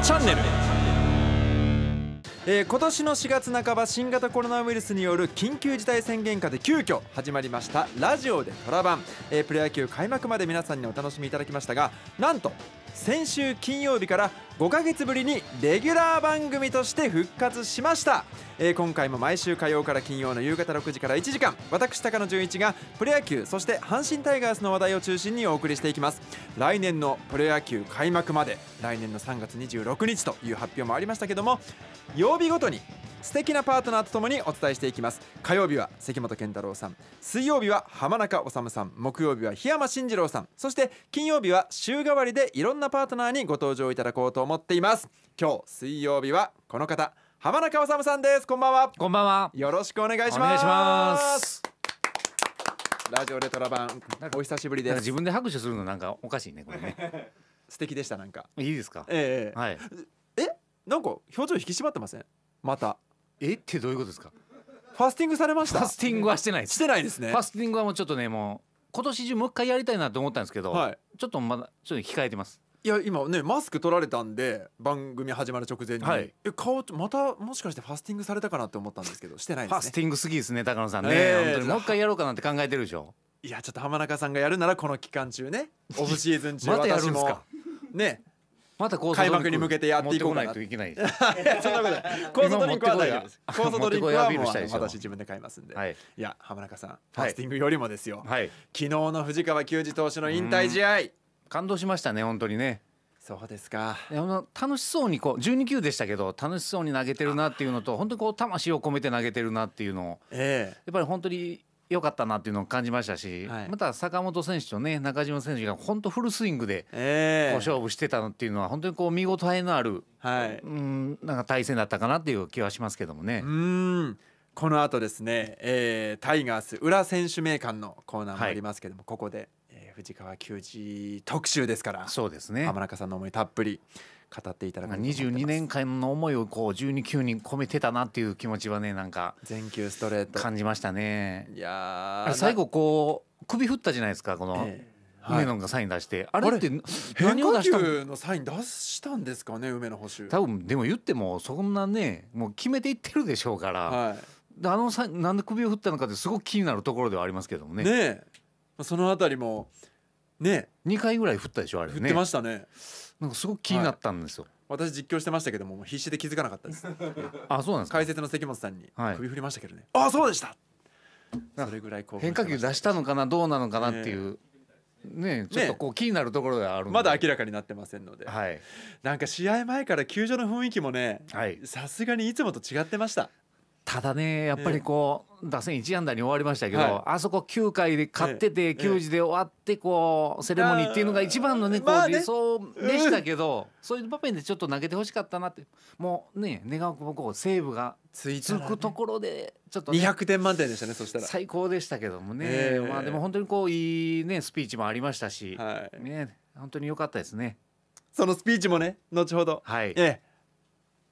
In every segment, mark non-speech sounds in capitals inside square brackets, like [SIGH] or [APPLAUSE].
チャンネル」えー、今年の4月半ば新型コロナウイルスによる緊急事態宣言下で急遽始まりましたラジオで虎版、えー、プロ野球開幕まで皆さんにお楽しみいただきましたがなんと先週金曜日から5ヶ月ぶりにレギュラー番組として復活しました、えー、今回も毎週火曜から金曜の夕方6時から1時間私高野純一がプロ野球そして阪神タイガースの話題を中心にお送りしていきます来年のプロ野球開幕まで来年の3月26日という発表もありましたけども曜日ごとに素敵なパートナーとともにお伝えしていきます火曜日は関本健太郎さん水曜日は浜中治さん木曜日は檜山慎二郎さんそして金曜日は週替わりでいろんなパートナーにご登場いただこうと思っています今日水曜日はこの方浜中治さんですこんばんはこんばんはよろしくお願いしますラジオレトラ版お久しぶりです自分で拍手するのなんかおかしいねこれね [LAUGHS] 素敵でしたなんかいいですかえー、はい、えなんか表情引き締まってませんまたえってどういうことですかファスティングされましたファスティングはしてないしてないですねファスティングはもうちょっとねもう今年中もう一回やりたいなと思ったんですけど、はい、ちょっとまだちょっと控えてますいや今ねマスク取られたんで番組始まる直前に、はい、え顔またもしかしてファスティングされたかなって思ったんですけどしてないです、ね、ファスティングすぎですね高野さんね、えー、本当にもう一回やろうかなって考えてるでしょいやちょっと浜中さんがやるならこの期間中ね [LAUGHS] オフシーズン中またやるんですかねまたコー開幕に向けてやっていこうかないといけないそんなことコーストドリンクは大丈夫ですコーストドリンクはもう私自分で買いますんで、はい、いや浜中さんファスティングよりもですよ、はい、昨日の藤川球児投手の引退試合、うん感動しましたね本当にねそうですか楽しそうにこう12球でしたけど楽しそうに投げてるなっていうのと本当にこう魂を込めて投げてるなっていうのを、ええ、やっぱり本当に良かったなっていうのを感じましたし、はい、また坂本選手とね中島選手が本当フルスイングでこう勝負してたのっていうのは本当にこう見応えのある、はい、うんなんか対戦だったかなっていう気はしますけどもね。うんこの後ですね、えー、タイガース裏選手名鑑のコーナーもありますけども、はい、ここで藤川球児特集ですからそうですね浜中さんの思いたっぷり語っていただく22年間の思いをこう12球に込めてたなっていう気持ちはねなんか全球ストレート感じましたねいや最後こう首振ったじゃないですかこの、ええ梅野がサイン出して、はい、あれって何を出したのサイン出したんですかね梅野捕手多分でも言ってもそんなねもう決めていってるでしょうから、はい、あのサインなんで首を振ったのかってすごく気になるところではありますけどもねねその辺りもね2回ぐらい降ったでしょあれねってましたねなんかすごく気になったんですよ、はい、私実況してましたけども必死で気づかなかったです [LAUGHS] あそうなんです解説の関本さんに首振りましたけどね、はい、あそうでしたそれぐらい変化球出したのかなどうなのかなっていう、ね、ちょっとこう気になるところではある、まだ明らかになってませんので、はい、なんか試合前から球場の雰囲気もねさすがにいつもと違ってましたただねやっぱりこう打線1安打に終わりましたけど、はい、あそこ9回で勝ってて球児で終わってこうセレモニーっていうのが一番のねこう理想でしたけど、そういう場面でちょっと投げてほしかったなってもうね願わくもこうセーブがつくところでちょっと、ね、200点満点でしたねそしたら最高でしたけどもね、まあでも本当にこういいねスピーチもありましたし、ね本当に良かったですねそのスピーチもね後ほど、はいえ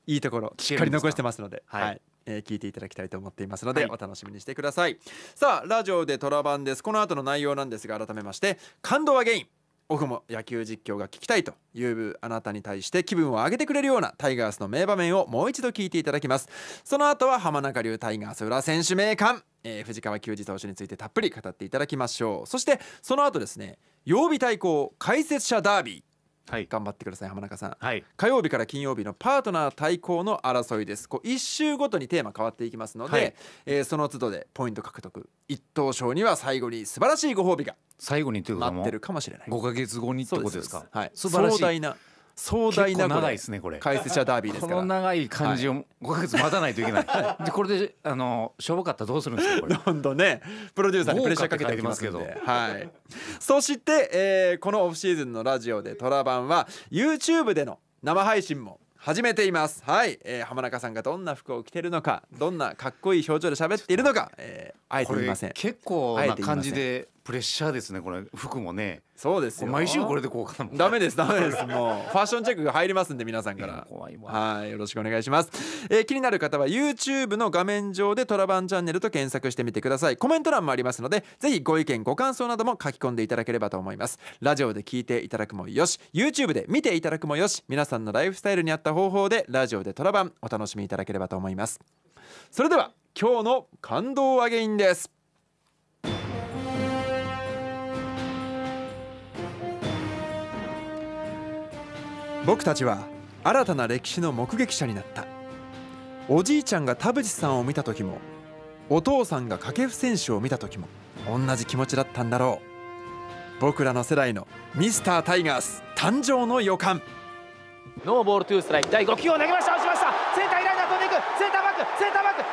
いいところしっかり残してますのではいえー、聞いていただきたいと思っていますので、はい、お楽しみにしてくださいさあラジオでトラバンですこの後の内容なんですが改めまして感動はゲイン僕も野球実況が聞きたいというあなたに対して気分を上げてくれるようなタイガースの名場面をもう一度聞いていただきますその後は浜中流タイガース裏選手名鑑、えー、藤川球児投手についてたっぷり語っていただきましょうそしてその後ですね曜日対抗解説者ダービーはい、頑張ってください浜中さん、はい、火曜日から金曜日のパートナー対抗の争いですこう1週ごとにテーマ変わっていきますので、はい、えー、その都度でポイント獲得一等賞には最後に素晴らしいご褒美が最後にというか待ってるかもしれない5か月後にってことですかはい、素晴らしい壮大な長いですねこれ解説者ダービーですからこの長い感じを5か月待たないといけない、はい、でこれであのしょぼかったらどうするんですかこれどんねプロデューサーにプレッシャーかけてあげますけどはいそして、えー、このオフシーズンのラジオで「トラバン」は YouTube での生配信も始めていますはい、えー、浜中さんがどんな服を着てるのかどんなかっこいい表情で喋っているのか、えー、あえていません結構な感じでプレッシャーですねこれ服もねそうですよ毎週これでこうかなダメですダメです [LAUGHS] もうファッションチェックが入りますんで皆さんから怖いはいよろしくお願いします、えー、気になる方は YouTube の画面上でトラバンチャンネルと検索してみてくださいコメント欄もありますのでぜひご意見ご感想なども書き込んでいただければと思いますラジオで聞いていただくもよし YouTube で見ていただくもよし皆さんのライフスタイルに合った方法でラジオでトラバンお楽しみいただければと思いますそれでは今日の感動アゲインです僕たちは新たな歴史の目撃者になったおじいちゃんが田淵さんを見た時もお父さんが掛布選手を見た時も同じ気持ちだったんだろう僕らの世代のミスタータイガース誕生の予感ノーボールトゥーストライク第5球を投げました押しましたセンターライナー飛んでいくセンターバックセンターバックセンターバック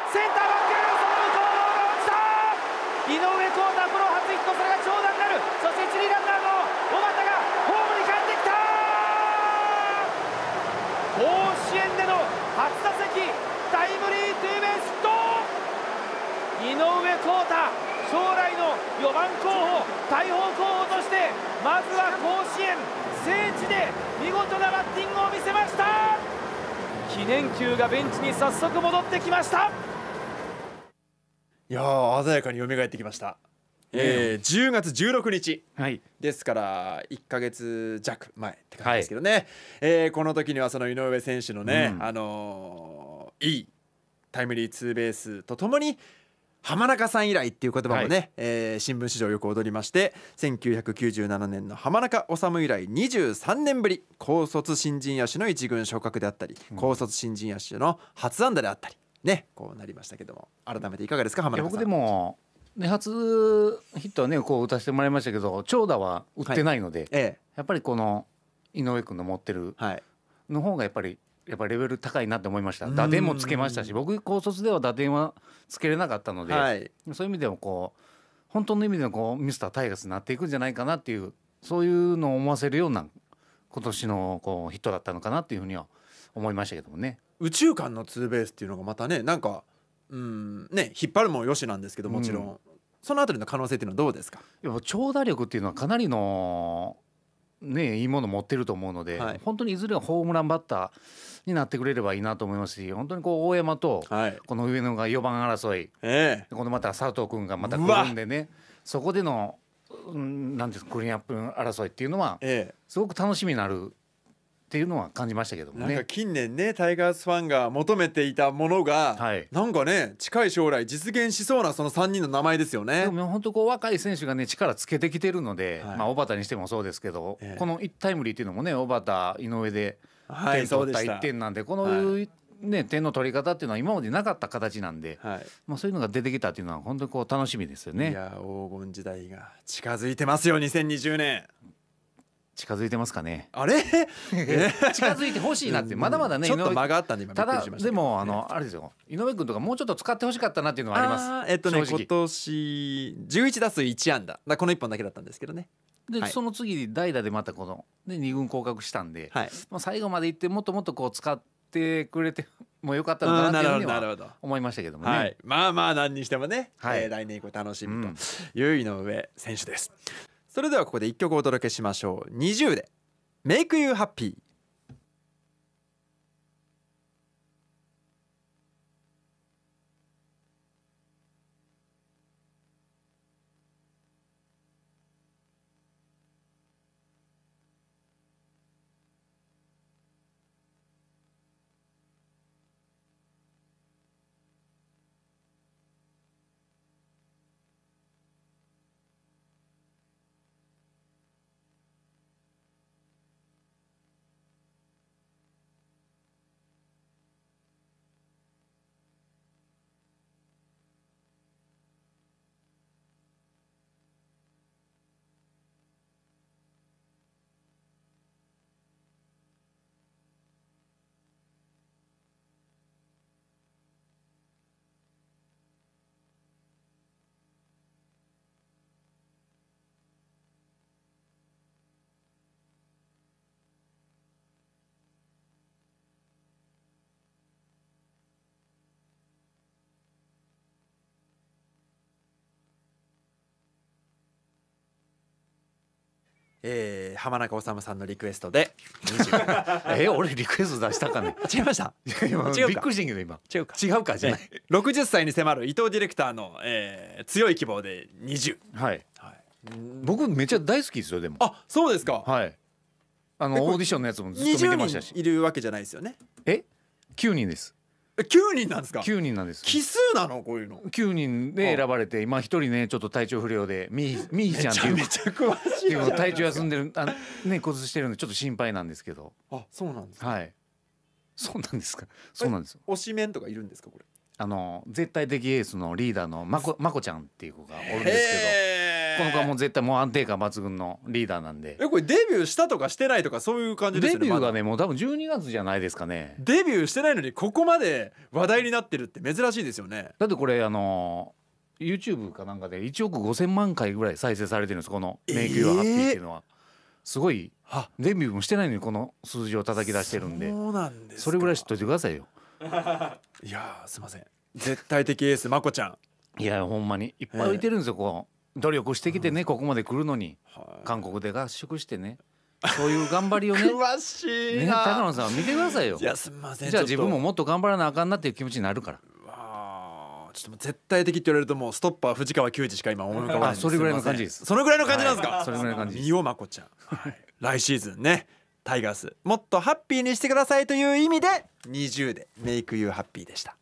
その向こうが落ちた井上井上康太将来の4番候補大砲候補としてまずは甲子園聖地で見事なバッティングを見せました記念球がベンチに早速戻ってきましたいや鮮やかに蘇ってきましたえー、10月16日、はい、ですから1か月弱前って感じですけどね、はい、えー、この時にはその井上選手のね、うん、あのー、いいタイムリーツーベースとともに浜中さん以来っていう言葉もね、はい、えー、新聞史上よく踊りまして1997年の浜中治以来23年ぶり高卒新人野手の一軍昇格であったり、うん、高卒新人野手の初安打であったりねこうなりましたけども改めていかがですか浜中さん。僕でもね、初ヒットはねこう打たせてもらいましたけど長打は打ってないので、はいええ、やっぱりこの井上君の持ってるの方がやっぱりやっぱレベル高いなって思いました打点もつけましたし僕高卒では打点はつけれなかったので、はい、そういう意味でもこう本当の意味でのこうミスタータイガースになっていくんじゃないかなっていうそういうのを思わせるような今年のこうヒットだったのかなっていうふうには思いましたけどもね。宇宙間のツーベースっていうのがまたねなんかうんね引っ張るもよしなんですけどもちろん、うん、そのあたりの可能性っていうのはどうですか長打力っていうのはかなりのねいいもの持ってると思うので、はい、本当にいずれはホームランバッターになってくれればいいなと思いますし本当にこう大山とこの上野が4番争い、このまた佐藤君がまた来るんでねそこでの何ですかクリーンアップ争いっていうのはすごく楽しみになるっていうのは感じましたけどもね。なんか近年ねタイガースファンが求めていたものが、はい、なんかね近い将来実現しそうなその3人の名前ですよね。でも本当こう若い選手がね力つけてきてるので、はい、まあ小畑にしてもそうですけど、えこの1タイムリーっていうのもね小畑井上で点取った1点なんで、はい、この、はいね、点の取り方っていうのは今までなかった形なんで、はい、まあ、そういうのが出てきたっていうのは本当にこう楽しみですよね。いや黄金時代が近づいてますよ2020年近づいてますかね。あれ、[LAUGHS] 近づいてほしいなって、まだまだね、ちょっと間があったんで今ただでもあの、あれですよ。井上君とかもうちょっと使ってほしかったなっていうのはあります。えっとね今年十一打数一安打、この一本だけだったんですけどね。で、はい、その次代打でまたこので二軍降格したんで、はい、まあ最後までいってもっともっとこう使ってくれてもよかったのかなていうふうには思いましたけどもね、はい、まあまあ何にしてもね、はい、えー、来年以降楽しむと、うん、いう井上選手です。それではここで一曲お届けしましょう20で「Make You Happy」えー、浜中治さんのリクエストで [LAUGHS] え俺リクエスト出したかね [LAUGHS] 違いました [LAUGHS] 違うびっくりしんけど今違うか違うかじゃない、60歳に迫る伊藤ディレクターの、えー、強い希望で20はい、はい、僕めちゃ大好きですよでもあそうですかはいあのオーディションのやつもずっと見てましたしいるわけじゃないですよねえ9人です9人なんですか9人なんです奇数なのこういうの9人で選ばれて今一人ねちょっと体調不良でみーみーちゃんっていうめちゃ詳しい体調休んでるあね骨折してるんでちょっと心配なんですけどあそうなんですかはいそうなんですかそうなんです推しメンとかいるんですかこれあの絶対的エースのリーダーのまこまこちゃんっていう子がおるんですけどこの子はもう絶対もう安定感抜群のリーダーなんでえこれデビューしたとかしてないとかそういう感じですねデビューがね、もう多分12月じゃないですかねデビューしてないのにここまで話題になってるって珍しいですよねだってこれあの YouTube かなんかで1億5,000万回ぐらい再生されてるんですこの「迷宮はハッピー」っていうのは、えー、すごいデビューもしてないのにこの数字を叩き出してるんでそうなんですそれぐらい知っといてくださいよ [LAUGHS] いやすいません絶対的エースまこちゃんいやほんまにいっぱい置いてるんですよ、こ努力してきてね、うん、ここまで来るのに、はい、韓国で合宿してねそういう頑張りをね [LAUGHS] 詳しいね高野さん見てくださいよいやすみませんじゃあ自分ももっと頑張らなあかんなっていう気持ちになるからちょっと絶対的って言われるともうストッパー藤川球児しか今思い浮かばないそれぐらいの感じですそのぐらいの感じなんですか、はい、それぐらいの感じです三尾真子ちゃん、はい、来シーズンねタイガースもっとハッピーにしてくださいという意味で20で「メイクユーハッピーでした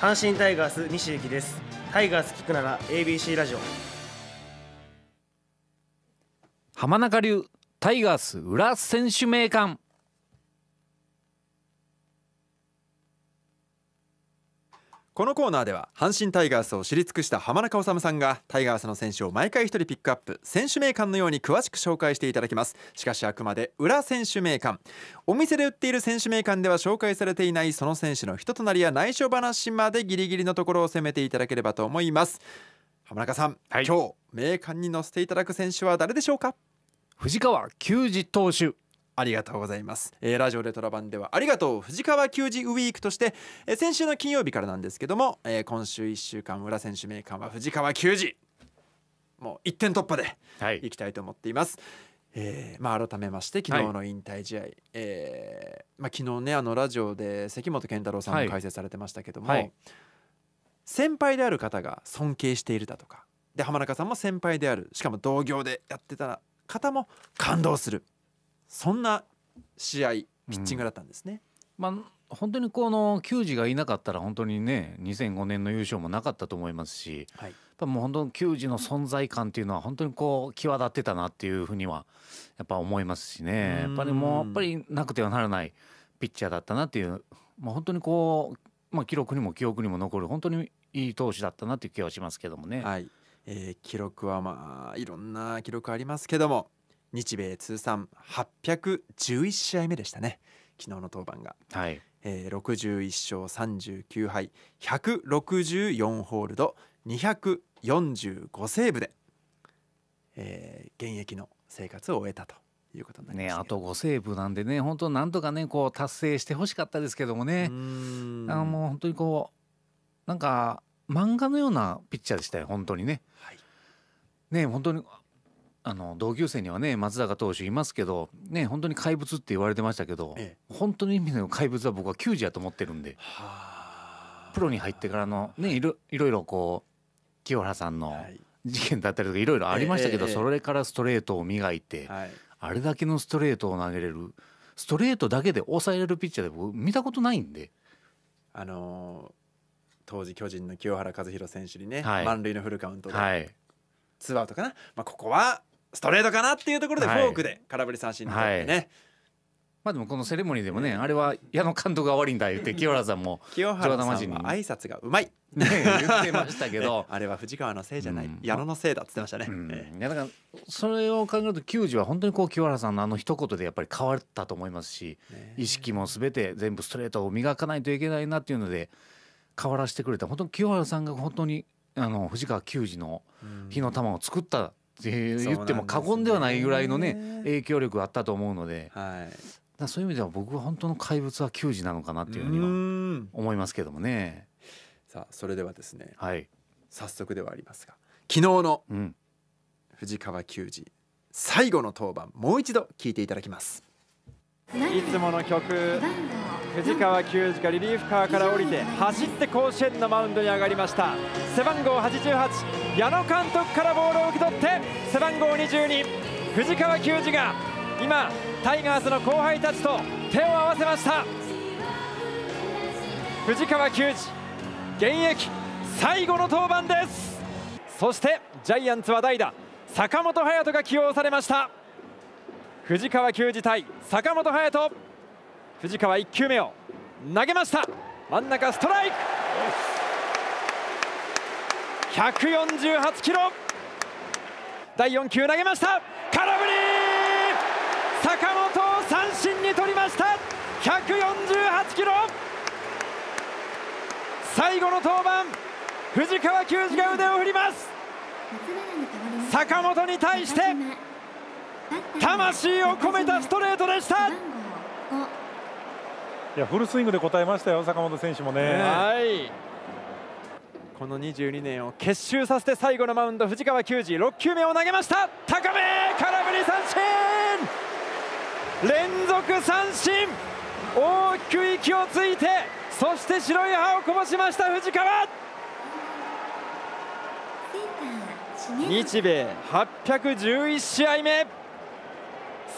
阪神タイガース西行ですタイガース聞くなら ABC ラジオ浜中流タイガース裏選手名鑑このコーナーでは阪神タイガースを知り尽くした浜中治さんがタイガースの選手を毎回一人ピックアップ選手名鑑のように詳しく紹介していただきますしかしあくまで裏選手名鑑お店で売っている選手名鑑では紹介されていないその選手の人となりや内緒話までギリギリのところを攻めていただければと思います浜中さん、はい、今日名鑑に載せていただく選手は誰でしょうか藤川球児投手ありがとうございます、えー、ラジオレトラ版ではありがとう藤川球児ウィークとして、えー、先週の金曜日からなんですけども、えー、今週1週間裏選手名鑑は藤川球児もう1点突破でいきたいと思っています、はい、えー、まあ、改めまして昨日の引退試合、はい、えー、まあ、昨日ねあのラジオで関本健太郎さんも解説されてましたけども、はい、先輩である方が尊敬しているだとかで浜中さんも先輩であるしかも同業でやってた方も感動するそんな試合ピッチングだったんですね。うん、まあ本当にこの球児がいなかったら本当にね2005年の優勝もなかったと思いますし、はい、やっぱもう本当に球児の存在感っていうのは本当にこう際立ってたなっていうふうにはやっぱ思いますしねやっぱりもうやっぱりなくてはならないピッチャーだったなっていう、まあ、本当にこう、まあ、記録にも記憶にも残る本当にいい投手だったなっていう気はしますけどもね。はいえー、記録はまあいろんな記録ありますけども日米通算811試合目でしたね昨日の登板が、はいえー、61勝39敗164ホールド245セーブで、えー、現役の生活を終えたということにねあと5セーブなんでね本当なんとかねこう達成してほしかったですけどもねあのもう本当にこうなんか漫画のようなピッチャーでしたよ本当にね。はい、ね本当にあの同級生にはね松坂投手いますけど、ね、本当に怪物って言われてましたけど、ええ、本当の意味の怪物は僕は球児やと思ってるんでプロに入ってからの、ね、いろいろこう清原さんの事件だったりとかいろいろありましたけど、それからストレートを磨いて、あれだけのストレートを投げれるストレートだけで抑えられるピッチャーで僕見たことないんで。あのー、当時巨人の清原和博選手にね、はい、満塁のフルカウントで、はい、ツーアウトかな、まあ、ここはストレートかなっていうところでフォークで空振り三振にってね、はい、まあでもこのセレモニーでもね、あれは矢野監督が悪いんだ言って清原さんも [LAUGHS] 清原さんは挨拶がうまい [LAUGHS] ね言ってましたけど、[LAUGHS] あれは藤川のせいじゃない、矢野のせいだっつってましたね、いやだからそれを考えると球児は本当にこう清原さんのあの一言でやっぱり変わったと思いますし、意識も全て全部ストレートを磨かないといけないなっていうので変わらせてくれた本当に清原さんが本当にあの藤川球児の火の玉を作ったって言っても過言ではないぐらいのね影響力があったと思うので、はい、そういう意味では僕は本当の怪物は球児なのかなっていうふうには思いますけどもね。さあそれではですね、はい、早速ではありますが昨日の藤川球児最後の登板もう一度聞いていただきます。いつもの曲藤川球児がリリーフカーから降りて走って甲子園のマウンドに上がりました背番号88矢野監督からボールを受け取って背番号22藤川球児が今タイガースの後輩たちと手を合わせました藤川球児現役最後の登板ですそしてジャイアンツは代打坂本勇人が起用されました藤川球児対坂本勇人藤川1球目を投げました真ん中ストライク148キロ第4球投げました空振り坂本を三振に取りました148キロ最後の登板藤川球児が腕を振ります坂本に対して魂を込めたストレートでしたいやフルスイングで答えましたよ坂本選手もね、はいこの22年を結集させて最後のマウンド藤川球児6球目を投げました高め空振り三振連続三振大きく息をついてそして白い歯をこぼしました藤川日米811試合目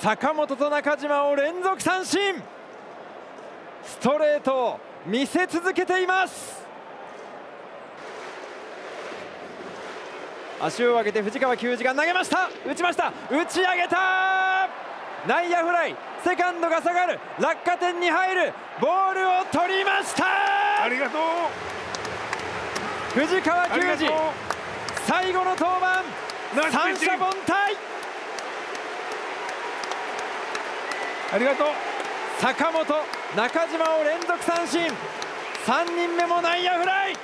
坂本と中島を連続三振ストレートを見せ続けています足を上げて藤川球児が投げました打ちました打ち上げた内野フライセカンドが下がる落下点に入るボールを取りましたありがとう藤川球児最後の登板三者凡退ありがとう坂本中島を連続三振3人目も内野フライ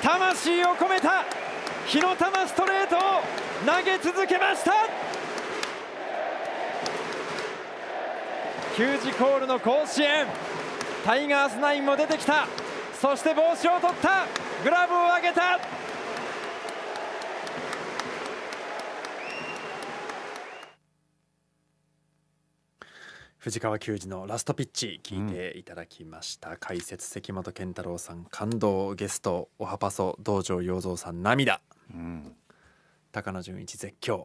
魂を込めた火の玉ストレートを投げ続けました球児コールの甲子園タイガースナインも出てきたそして帽子を取ったグラブを上げた藤川球児のラストピッチ聞いていただきました、うん、解説関本健太郎さん感動ゲストおはパソ道場洋蔵さん涙、うん、高野純一絶叫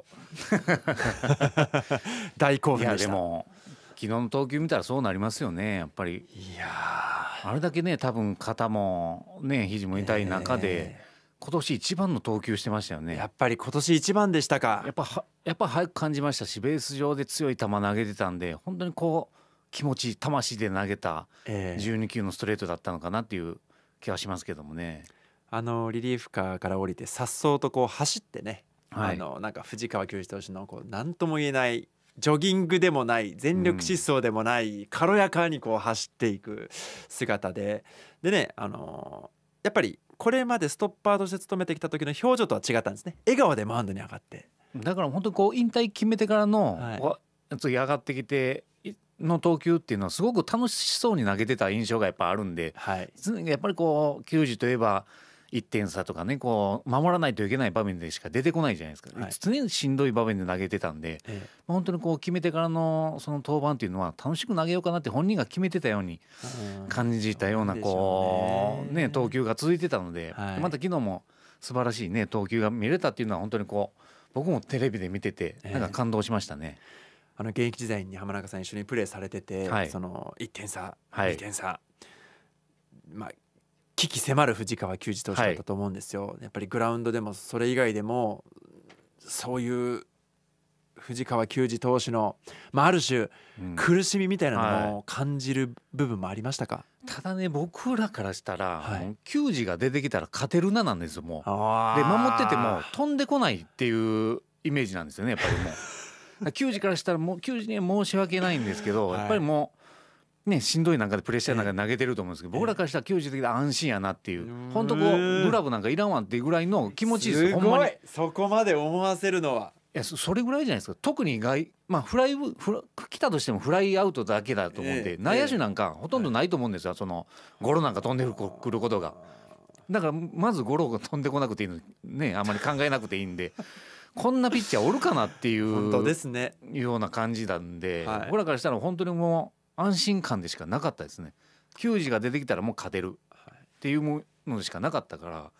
大興奮でした昨日の投球見たらそうなりますよねやっぱりいやあれだけね多分肩もね肘も痛い中で、えー今年一番の投球してましたよねやっぱり今年一番でしたかやっぱやっぱ早く感じましたしベース上で強い球投げてたんで本当にこう気持ち魂で投げた12球のストレートだったのかなっていう気はしますけどもね。あのリリーフカーから降りて颯爽とこう走ってね、はい、あのなんか藤川球児投手のこう何とも言えないジョギングでもない全力疾走でもない、うん、軽やかにこう走っていく姿ででねあのやっぱりこれまでストッパーとして勤めてきた時の表情とは違ったんですね笑顔でマウンドに上がってだから本当こう引退決めてからの、はい、次上がってきての投球っていうのはすごく楽しそうに投げてた印象がやっぱあるんで、はい、やっぱりこう球児といえば1点差とかねこう守らないといけない場面でしか出てこないじゃないですか、はい、常にしんどい場面で投げてたんで、ええ、本当にこう決めてからのその登板っていうのは楽しく投げようかなって本人が決めてたように感じたようなこうね投球が続いてたので、はい、また昨日も素晴らしいね投球が見れたっていうのは本当にこう僕もテレビで見ててなんか感動しましたね。えあの現役時代に浜中さん一緒にプレーされてて、はい、その1点差、はい、2点差、まあ、危機迫る藤川球児投手だったと思うんですよ、はい、やっぱりグラウンドでもそれ以外でもそういう藤川球児投手の、まあ、ある種、苦しみみたいなのを感じる部分もありましたか、うんはい、ただね僕らからしたら、はい、球児が出てきたら勝てるななんですよもうで守ってても飛んでこないっていうイメージなんですよねやっぱりもう [LAUGHS] 球児からしたらもう球児には申し訳ないんですけど、やっぱりもうね、しんどい中でプレッシャーの中で投げてると思うんですけど、えー、僕らからしたら90的で安心やなっていう、えー、ほんとこうグラブなんかいらんわっていうぐらいの気持ちいいですすいそこまで思わせるのはいやそれぐらいじゃないですか特に外、まあ、フライフラ来たとしてもフライアウトだけだと思うんで、えー、内野手なんかほとんどないと思うんですよ、そのゴロなんか飛んでくることがだからまずゴロが飛んでこなくていいのねあんまり考えなくていいんで。こんなピッチャーおるかなっていう本当です、ね、ような感じなんで、はい、僕らからしたら本当にもう安心感でしかなかったですね球児が出てきたらもう勝てるっていうものしかなかったから、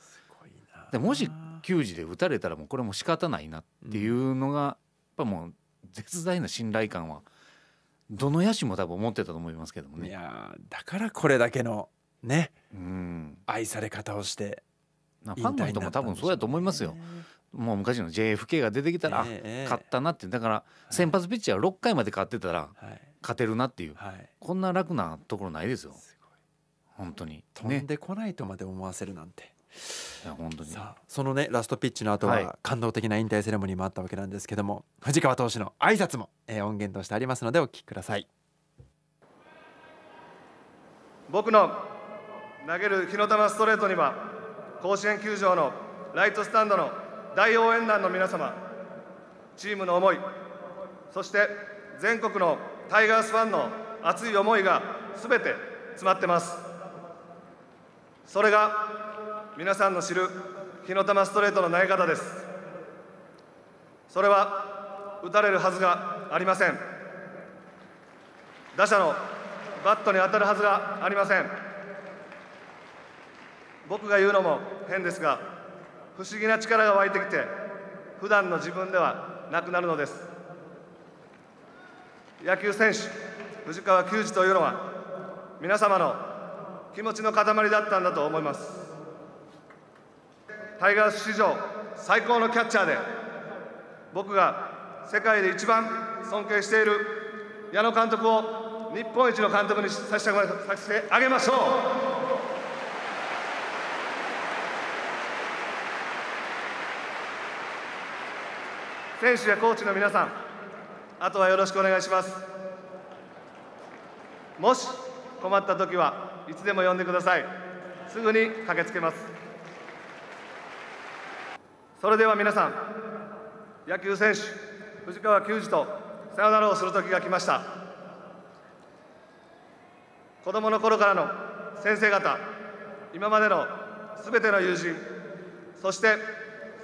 でもし球児で打たれたらもうこれも仕方ないなっていうのが、やっぱもう絶大な信頼感はどの野手も多分思ってたと思いますけどもね。いやだからこれだけのね、うん、愛され方をしてファンの人も多分そうやと思いますよ。もう昔の JFK が出てきたら、勝ったなってだから先発ピッチャー6回まで勝ってたら、はい勝てるなっていう、はい、こんな楽なところないですよ本当に飛んでこないとまで思わせるなんて、ね、いや本当にそのねラストピッチの後は感動的な引退セレモニーもあったわけなんですけども、はい、藤川投手の挨拶も、えー、音源としてありますのでお聞きください僕の投げる火の玉ストレートには甲子園球場のライトスタンドの大応援団の皆様チームの思いそして全国のタイガースファンの熱い思いがすべて詰まってますそれが皆さんの知る火の玉ストレートの投げ方ですそれは打たれるはずがありません打者のバットに当たるはずがありません僕が言うのも変ですが不思議な力が湧いてきて普段の自分ではなくなるのです野球選手藤川球児というのは皆様の気持ちの塊だったんだと思いますタイガース史上最高のキャッチャーで僕が世界で一番尊敬している矢野監督を日本一の監督にさせてあげましょう選手やコーチの皆さんあとはよろしくお願いしますもし困った時はいつでも呼んでくださいすぐに駆けつけますそれでは皆さん野球選手藤川球児とさよならをする時が来ました子どもの頃からの先生方今までのすべての友人そして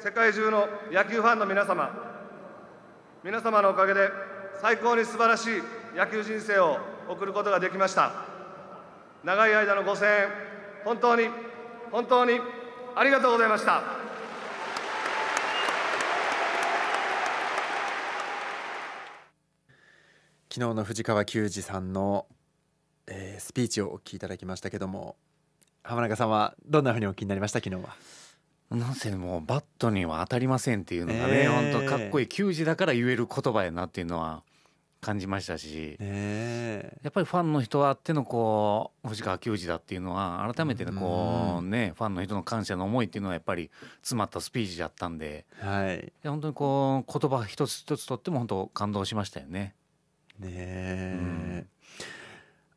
世界中の野球ファンの皆様皆様のおかげで最高に素晴らしい野球人生を送ることができました長い間のご声援本当に本当にありがとうございました昨日の藤川球児さんの、えー、スピーチをお聞きいただきましたけども浜中さんはどんなふうにお聞きになりました昨日はなんせもうバットには当たりませんっていうのがね、えー、本当かっこいい球児だから言える言葉やなっていうのは感じましたし、えー、やっぱりファンの人あってのこう星川球児だっていうのは改めてこうねファンの人の感謝の思いっていうのはやっぱり詰まったスピーチだったんで、はい、本当にこう言葉一つ一つとっても本当感動しましたよね。ね、うん、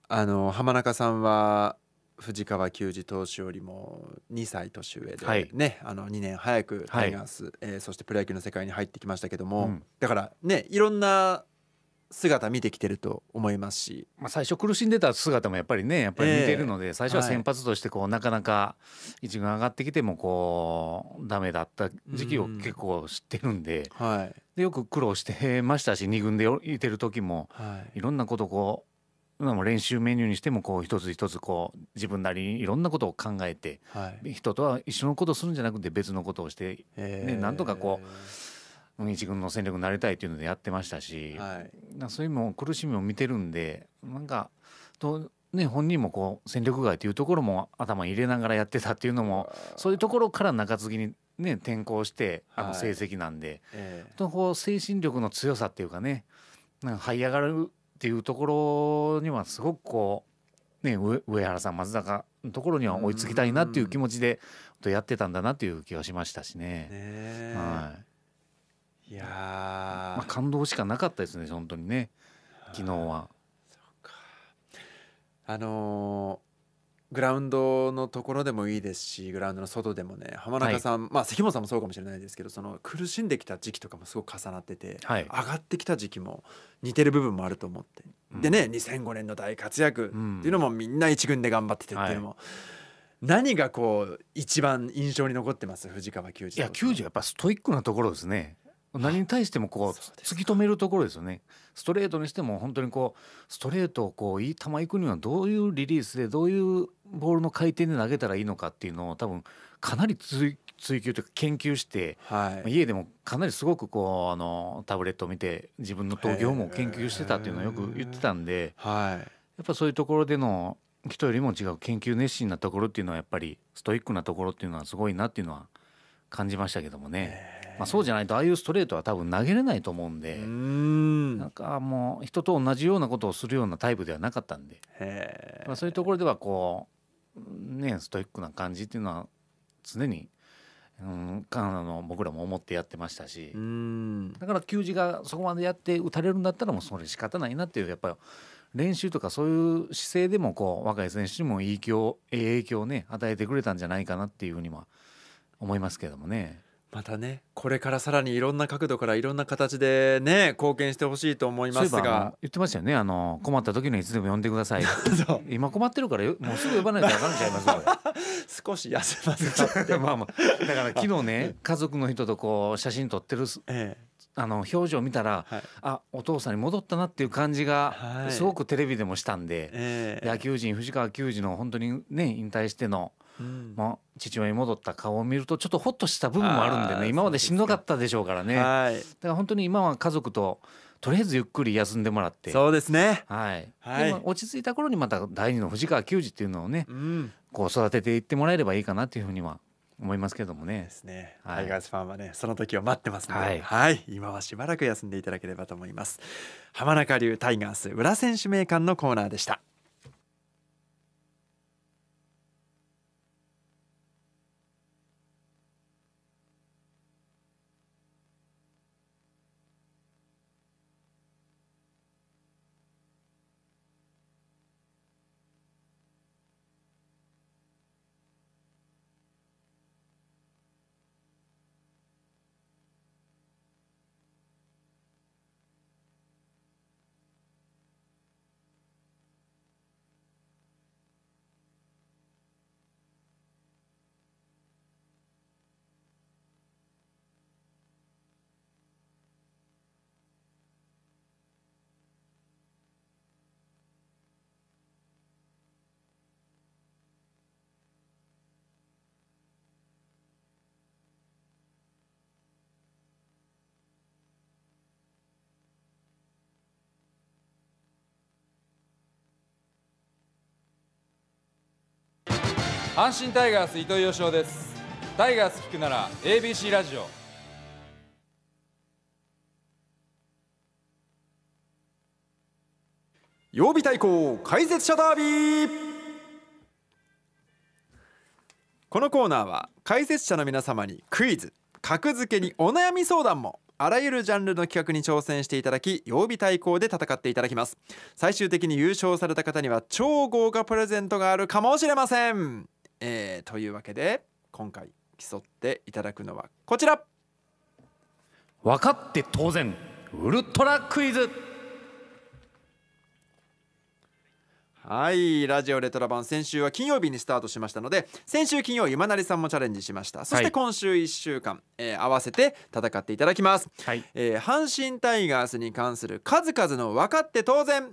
あの浜中さんは藤川球児投手よりも2歳年上で、はい、ね、あの2年早くタイガース、はい、えー、そしてプロ野球の世界に入ってきましたけども、うん、だからねいろんな姿見てきてると思いますし、まあ、最初苦しんでた姿もやっぱりねやっぱり似てるので、えー、最初は先発としてこう、はい、なかなか一軍上がってきてもこうダメだった時期を結構知ってるんでうん、はい、でよく苦労してましたし2軍でいてる時も、はい、いろんなことこう今練習メニューにしてもこう一つ一つこう自分なりにいろんなことを考えて、はい、人とは一緒のことをするんじゃなくて別のことをして、えー、ね、なんとかこう一軍の戦力になりたいというのでやってましたし、はい、そういうも苦しみを見てるんでなんかと、ね、本人もこう戦力外というところも頭に入れながらやってたっていうのもそういうところから中継ぎにね、転向してあの成績なんで、はいえー、こう精神力の強さっていうかねなんか這い上がるっていうところにはすごくこう、ね、上原さん松坂のところには追いつきたいなっていう気持ちでやってたんだなっていう気がしましたしね。ねはいいやまあ、感動しかなかったですね本当にね昨日は。あのーグラウンドのところでもいいですしグラウンドの外でもね浜中さん、はい、まあ関本さんもそうかもしれないですけどその苦しんできた時期とかもすごく重なってて、はい、上がってきた時期も似てる部分もあると思って、うん、でね2005年の大活躍っていうのもみんな一軍で頑張っててっていうのも。はい何がこう一番印象に残ってます藤川球児いや球児はやっぱストイックなところですね何に対してもこう突き止めるところですよねストレートにしても本当にこうストレートをこういい球いくにはどういうリリースでどういうボールの回転で投げたらいいのかっていうのを多分かなり追求というか研究して、はい、家でもかなりすごくこうあのタブレットを見て自分の投球も研究してたっていうのをよく言ってたんで、はい、やっぱそういうところでの人よりも違う研究熱心なところっていうのはやっぱりストイックなところっていうのはすごいなっていうのは感じましたけどもね。まあ、そうじゃないとああいうストレートは多分投げれないと思うんでんなんかもう人と同じようなことをするようなタイプではなかったんで、まあ、そういうところではこうねストイックな感じっていうのは常に、うん、カナダの僕らも思ってやってましたしだから球児がそこまでやって打たれるんだったらもうそれ仕方ないなっていうやっぱり練習とかそういう姿勢でもこう若い選手にも影響影響をね与えてくれたんじゃないかなっていうふうには思いますけどもね。またねこれからさらにいろんな角度からいろんな形でね貢献してほしいと思いますが言ってましたよねあの困った時にいつでも呼んでください今困ってるからもうすぐ呼ばないと分かんちゃいますよ [LAUGHS] 少し痩せますかってまあ、まあ、だから昨日ね家族の人とこう写真撮ってる、ええ、あの表情見たら、はい、あお父さんに戻ったなっていう感じがすごくテレビでもしたんで、野球人藤川球児の本当にね引退してのまあ、父親に戻った顔を見るとちょっとほっとした部分もあるんでね今までしんどかったでしょうからね、はい、だから本当に今は家族ととりあえずゆっくり休んでもらってそうですね、はい、はい、落ち着いた頃にまた第二の藤川球児っていうのをね、うん、こう育てていってもらえればいいかなというふうには思いますけどもね。ですね。はい、タイガースファンはね、その時を待ってますので、はい、はい、今はしばらく休んでいただければと思います。浜中流タイガース裏選手名鑑のコーナーでした。阪神タイガース糸井義雄ですタイガース聞くなら ABC ラジオ曜日対抗解説者ダービーこのコーナーは解説者の皆様にクイズ格付けにお悩み相談もあらゆるジャンルの企画に挑戦していただき曜日対抗で戦っていただきます最終的に優勝された方には超豪華プレゼントがあるかもしれませんえー、というわけで今回競っていただくのはこちら分かって当然ウルトラクイズはいラジオレトロ版先週は金曜日にスタートしましたので先週金曜今成さんもチャレンジしましたそして今週1週間、はい、えー、合わせて戦っていただきます、はいえー、阪神タイガースに関する数々の分かって当然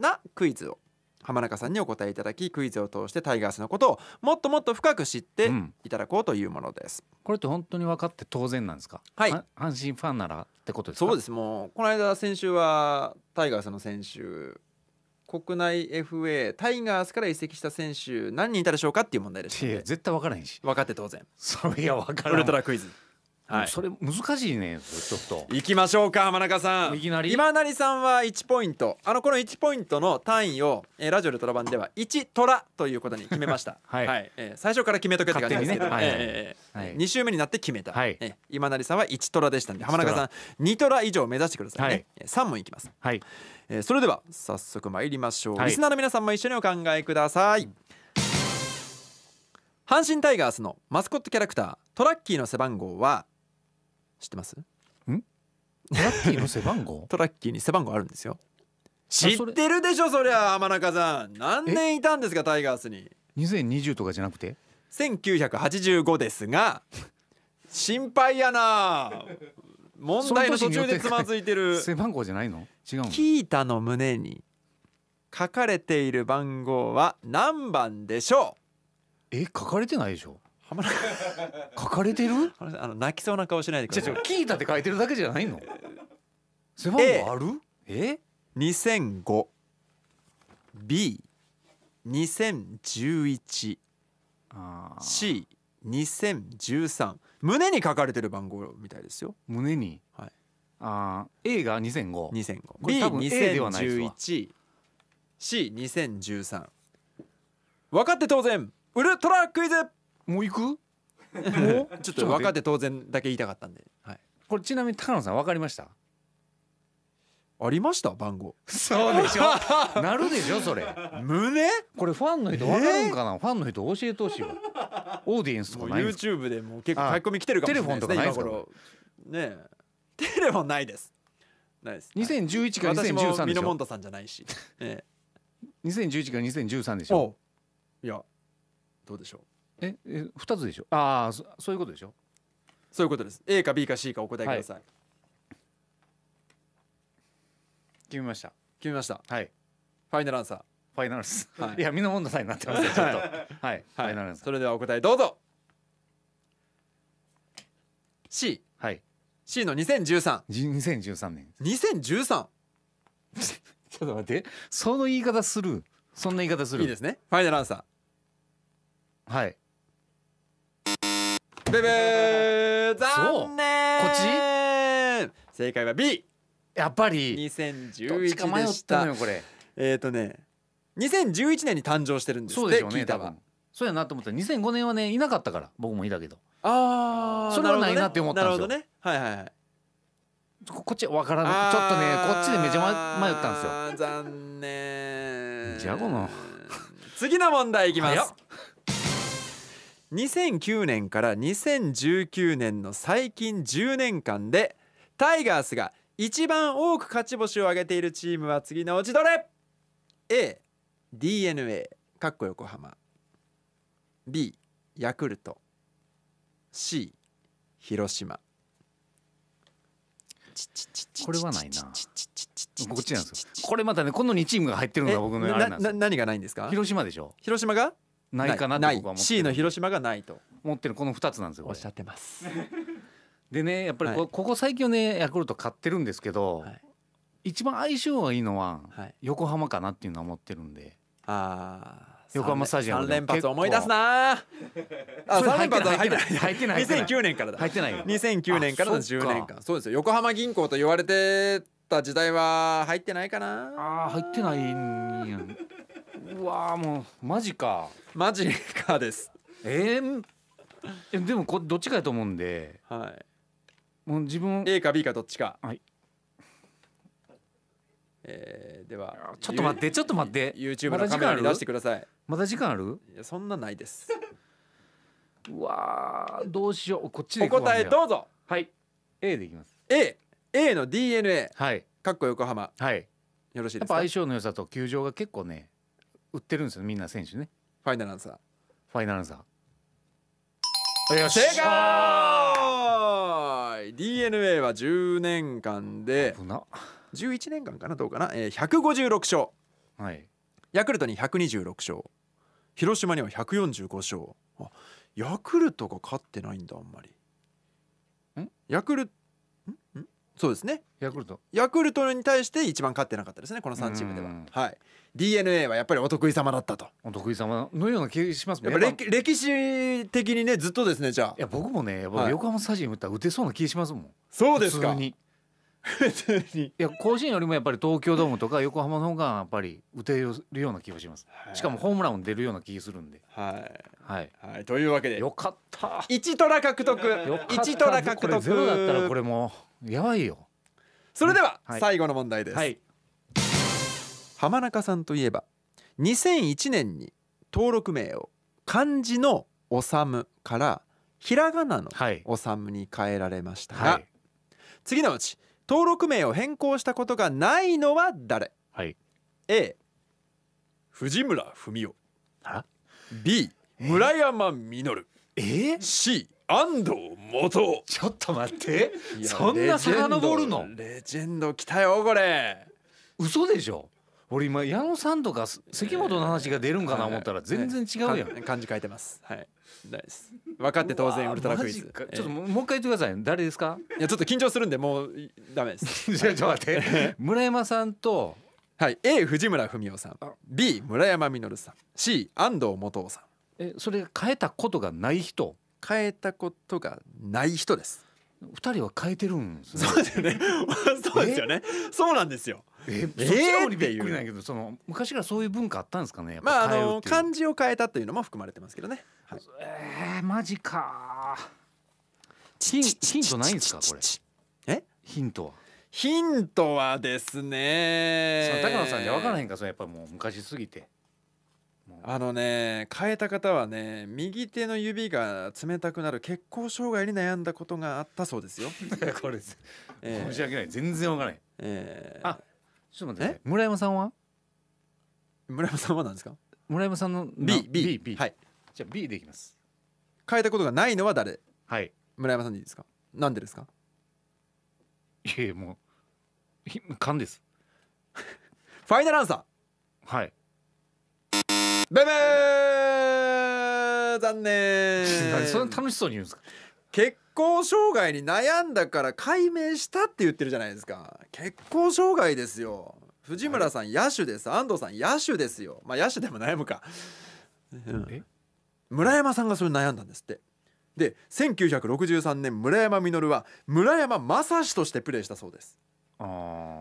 なクイズを浜中さんにお答えいただきクイズを通してタイガースのことをもっともっと深く知っていただこうというものです、うん、これって本当に分かって当然なんですかはい阪神ファンならってことですそうですもうこの間先週はタイガースの選手国内 FA タイガースから移籍した選手何人いたでしょうかっていう問題ですいや絶対分からへんし分かって当然 [LAUGHS] そういや分からんウルトラクイズはい、それ難しいねちょっと行きましょうか浜中さんいきなり今成さんは1ポイントあのこの1ポイントの単位を、えー、ラジオでトラ版では1トラということに決めました [LAUGHS] はい、はい、えー、最初から決めとけって感じですけど、ねはいはい、えー、はい、2周目になって決めた、はい、えー、今成さんは1トラでしたんで浜中さん2トラ以上目指してくださいね、はい、3問いきます、はいえー、それでは早速参りましょう、リスナーの皆さんも一緒にお考えください、阪神タイガースのマスコットキャラクタートラッキーの背番号は知ってますんトラッキーの背番号 [LAUGHS] トラッキーに背番号あるんですよ知ってるでしょそりゃ浜中さん何年いたんですかタイガースに2020とかじゃなくて1985ですが心配やな問題の途中でつまずいてる背番号じゃないの違うキータの胸に書かれている番号は何番でしょうえ書かれてないでしょ書かれてるあの泣きそうな顔しないでください聞いたって書いてるだけじゃないの背番号あるえ ?2005B2011C2013 胸に書かれてる番号みたいですよ胸にはいあ A が2005 2005 B2011 C2013 分かって当然ウルトラクイズもう行くもうちょっと分かって当然だけ言いたかったんで、はい、これちなみに高野さん分かりましたありました番号そうでしょ [LAUGHS] なるでしょそれ胸これファンの人分かるんかな、えー、ファンの人教えてほしいわオーディエンスとかないんですか YouTube でも結構書き込み来てるかもしれないですねテレフォンとかないですかねテレフォンないですないです2011から2013でしょ私もミノモンタさんじゃないし、ね、2011から2013でしょいやどうでしょうええ二つでしょああそそういうことでしょそういうことです A か B か C かお答えください、決めました決めましたはいファイナルアンサーファイナルアンサー、はい、いや身の問題になってますよちょっとはい、はい、ファイナルアンサーそれではお答えどうぞ C はい C の2013 2013年 2013? [LAUGHS] ちょっと待ってその言い方するそんな言い方するいいですねファイナルアンサーはいブブー残念こっち正解は B やっぱり二千十一でしたえっ、ー、とね二千十一年に誕生してるんですそうですよね多分そうやなと思った二千五年はねいなかったから僕もいたけどああそれはないなって思ったんですよねはいはいはいこっちわからないちょっとねこっちでめちゃ迷ったんですよ残念じゃあこの次の問題いきます2009年から2019年の最近10年間でタイガースが一番多く勝ち星を挙げているチームは次のうちどれ ?A d n a かっこ横浜 B ヤクルト C 広島これはないなこっちなんですよ [LAUGHS] これまたねこの2チームが入ってるのが僕のあれなんです何がないんですか広島でしょ広島がないかなっ僕は思って C の広島がないと持ってるこの2つなんですよおっしゃってます [LAUGHS] でねやっぱりこ,、こ最近ねヤクルト買ってるんですけど、一番相性がいいのは横浜かなっていうのは思ってるんで、ああ横浜スタジアム3連発思い出すなあ3連発は入ってない入ってない2009年からだ入ってない2009年からの10年間そうですよ横浜銀行と言われてた時代は入ってないかなあ入ってないんやうわもうマジかマジかですえー、えでもこどっちかやと思うんではいもう自分 A か B かどっちかはいえー、ではちょっと待ってちょっと待って YouTube のカメラに出してくださいまだ時間あるいやそんなないですうわどうしようこっちでお答えどうぞはい A でいきます A A の DNA はいかっこ横浜はいよろしいですか相性の良さと球場が結構ね売ってるんですよみんな選手ねファイナルアンサーファイナルアンサーよし正解 DNA は10年間で11年間かなどうかな、えー、156勝、はい、ヤクルトに126勝広島には145勝ヤクルトが勝ってないんだあんまりヤクルそうですねヤクルトヤクルトに対して一番勝ってなかったですねこの3チームでは、はい、d n a はやっぱりお得意様だったとお得意様のような気がしますやっぱ歴歴史的にねずっとですねじゃあいや僕もね、横浜スタジアム打ったら打てそうな気がしますもんそうですか [LAUGHS] いや甲子園よりもやっぱり東京ドームとか横浜の方がやっぱり打てるような気がします、しかもホームラン出るような気がするんではい、はい、はい、というわけでよかった1トラ獲得1トラ獲得ゼロだったらこれもやばいよそれでは最後の問題です、はい、浜中さんといえば2001年に登録名を漢字の「おさむ」からひらがなの「おさむ」に変えられましたが、はい、次のうち登録名を変更したことがないのは誰、はい、A 藤村文雄 B 村山稔、えー、C 安藤元ちょっと待ってそんな遡るのレジェンド来たよこれ嘘でしょ俺今矢野さんとか関本の話が出るんかな思ったら全然違うやん、漢字書いてますはいないです分かって当然ウルトラクイズちょっともう一回言ってください誰ですかいやちょっと緊張するんでもうダメです [LAUGHS] ちょっと待って [LAUGHS] 村山さんとはい A 藤村文雄さん B 村山実さん C 安藤元さんえそれ変えたことがない人変えたことがない人です二人は変えてるんですねそうですよね [LAUGHS] そうですよねそうなんですよえー、そっのくりないけど、その昔からそういう文化あったんですかね。まああの漢字を変えたというのも含まれてますけどね。はい、えー、マジかヒン。ヒントないんですかこれ。え？ヒントは。ヒントはですね。高野さんじゃ分からへんかそれやっぱもう昔すぎて。あのね変えた方はね右手の指が冷たくなる血行障害に悩んだことがあったそうですよ。[LAUGHS] これ、えー、申し訳ない全然わからない。えー、あちょっと待って村山さんは村山さんは何ですか村山さんの B B B はいじゃあ B でいきます。変えたことがないのは誰はい村山さんでいいですかなんでですかいやもう勘です。[LAUGHS] ファイナルアンサーはいブブ [LAUGHS] 残念そんな楽しそうに言うんですか結婚障害に悩んだから解明したって言ってるじゃないですか結婚障害ですよ藤村さん野手です安藤さん野手ですよまあ野手でも悩むか、村山さんがそれ悩んだんですってで1963年村山実は村山正史としてプレーしたそうです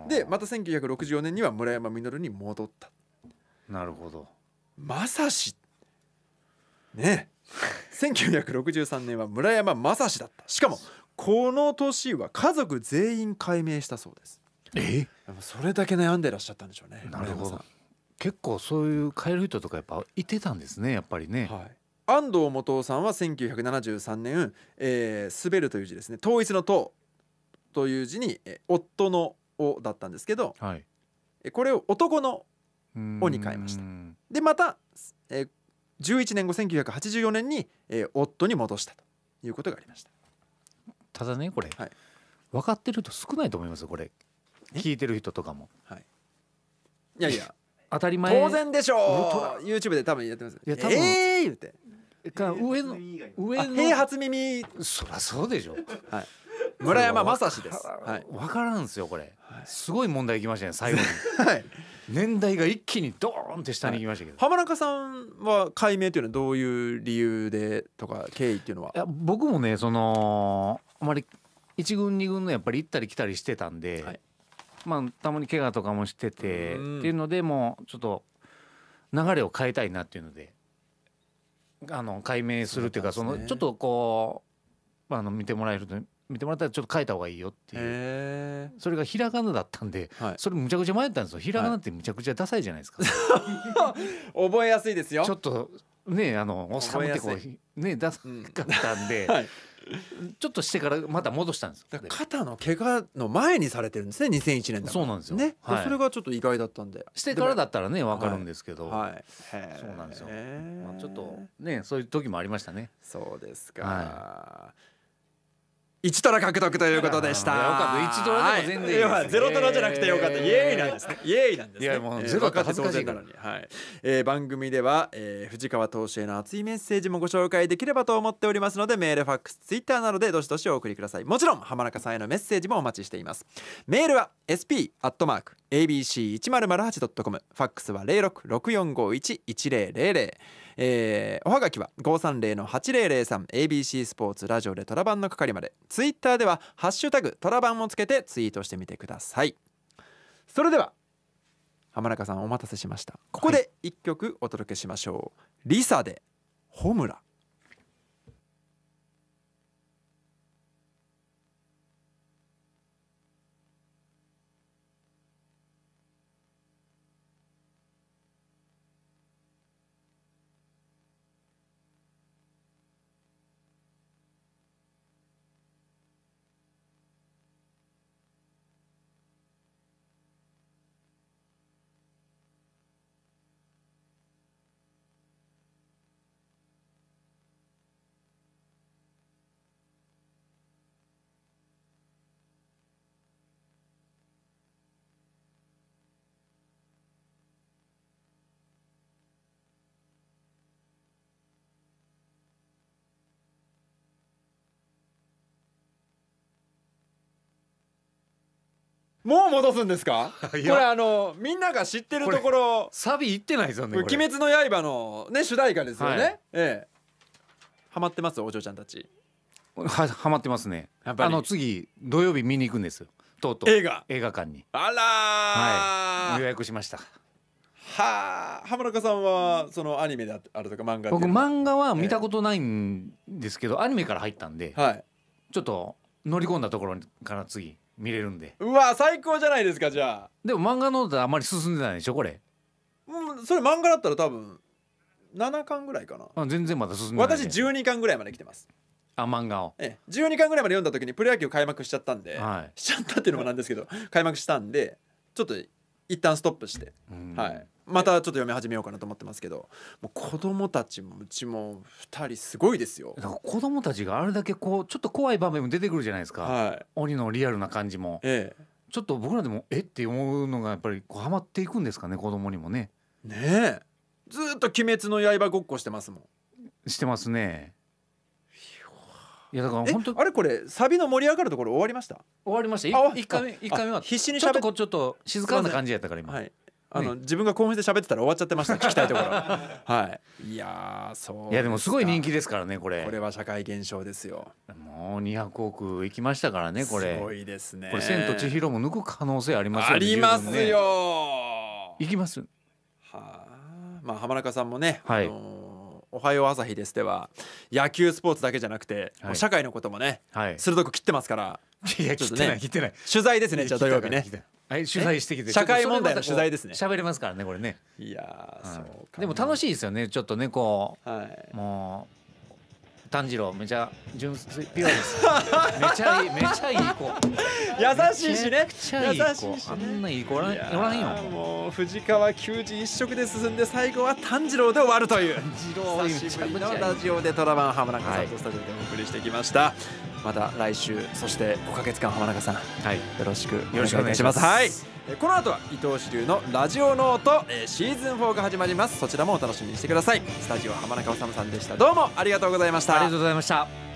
でまた1964年には村山実に戻ったなるほどまさしね1963年は村山正志だったしかもこの年は家族全員解明したそうですえそれだけ悩んでらっしゃったんでしょうねなるほど結構そういう変える人とかやっぱいてたんですねやっぱりね、はい、安藤元夫さんは1973年「えー、滑る」という字ですね統一の「党」という字に「夫の「をだったんですけど、はい、これを「男の「をに変えました。でまた、えー、11年後1984年に、えー、夫に戻したということがありましたただねこれ、はい、分かってると少ないと思いますこれ聞いてる人とかも、はい、いやいや [LAUGHS] 当たり前当然でしょう YouTube で多分やってますいや多分ええー、言うてか上の上の平初耳そりゃそうでしょ、はい、村山雅史ですわ、はい、からんすよこれ、はい、すごい問題いきましたね最後に、[LAUGHS] はい年代が一気にドーンって下に行きましたけど、はい、浜中さんは解明というのはどういう理由でとか経緯っていうのはいや僕もねそのあまり1軍2軍のやっぱり行ったり来たりしてたんで、はい、まあたまに怪我とかもしてて、うん、っていうのでもうちょっと流れを変えたいなっていうのであの解明するっていうかそのちょっとこう、まあ、あの見てもらえると見てもらったらちょっと書いた方がいいよっていうそれがひらがなだったんで、はい、それむちゃくちゃ迷ったんですよひらがなってむちゃくちゃダサいじゃないですか、はい、[LAUGHS] 覚えやすいですよちょっとねあの収めてこうねダサかったんで、うん [LAUGHS] はい、ちょっとしてからまた戻したんです肩の怪我の前にされてるんですね2001年そうなんですよ、ねはい、それがちょっと意外だったんでしてからだったらね分かるんですけど、はい、そうなんですよ、まあ、ちょっとねそういう時もありましたねそうですか、一トラ獲得ということでした。よかった、1トラでも全然いいね。はい、ゼロトラじゃなくてよかった。イエーイなんですね。イエーイなんですね。いやもうゼロか恥ずかしいから。はい。えー、番組では、えー、藤川投手への熱いメッセージもご紹介できればと思っておりますので、メール、ファックス、ツイッターなどでどしどしお送りください。もちろん浜中さんへのメッセージもお待ちしています。メールは sp アットマーク abc1008.com ファックスは0664511000、えー、おはがきは530-8003 ABC スポーツラジオでトラバンの係までツイッターでは「ハッシュタグトラバン」をつけてツイートしてみてくださいそれでは浜中さんお待たせしましたここで1曲お届けしましょう、はい、リサで「ホムラ」もう戻すんですかこれあのみんなが知ってるところサビいってないですよね鬼滅の刃のね主題歌ですよね、はい、ええハマってますお嬢ちゃんたちはハマってますねあの次土曜日見に行くんですとうとう映画映画館にあらはい予約しましたはあ浜中さんはそのアニメであるとか漫画僕漫画は見たことないんですけど、ええ、アニメから入ったんで、はい、ちょっと乗り込んだところから次見れるんでうわ最高じゃないですかじゃあでも漫画の方とあまり進んでないでしょこれうんそれ漫画だったら多分7巻ぐらいかなあ全然まだ進んでない、私12巻ぐらいまで来てますあ漫画を、ええ、12巻ぐらいまで読んだ時にプロ野球開幕しちゃったんで、はい、しちゃったっていうのもなんですけど開幕したんでちょっと一旦ストップして、うん、はいまたちょっと読み始めようかなと思ってますけどもう子供たちもうちも2人すごいですよ子供たちがあれだけこうちょっと怖い場面も出てくるじゃないですか、はい鬼のリアルな感じも、えちょっと僕らでもえって思うのがやっぱりこうハマっていくんですかね子供にもねねえずっと「鬼滅の刃」ごっこしてますもんしてますねいやだから本当あれこれサビの盛り上がるところ終わりました終わりました一回目一回目は必死にしょっとっこちょっと静かな感じやったから今、はいあの、自分が興奮して喋ってたら終わっちゃってました [LAUGHS] 聞きたいところはいいやそういやでもすごい人気ですからねこれこれは社会現象ですよもう200億いきましたからねこれすごいですねこれ「千と千尋」も抜く可能性ありますよねありますよ、ね、いきますはあまあ浜中さんもね、はい、あのー「おはよう朝日です」では野球スポーツだけじゃなくて、はい、社会のこともね、はい、鋭く切ってますからいや、ね、切ってない切ってない取材ですねじゃあ土曜日ねはい、取材してきて社会問題の取材ですね喋れますからねこれねいや、うん、そうでも楽しいですよねちょっとねこう、はい、もう炭治郎めちゃ純粋ピュアです [LAUGHS] めちゃいいめちゃいい子優しいしね優しいし、ね、あんないい子おらんよもう藤川球児一色で進んで最後は炭治郎で終わるという炭治郎久しぶりのラジオでトラバンハムランカさんとスタジオでお送りしてきました、はいまた来週そして5か月間浜中さん、はい、よろしくお願いいたしますはいこの後は伊藤支流のラジオノート、えー、シーズン4が始まりますそちらもお楽しみにしてくださいスタジオ浜中治さんでしたどうもありがとうございましたありがとうございました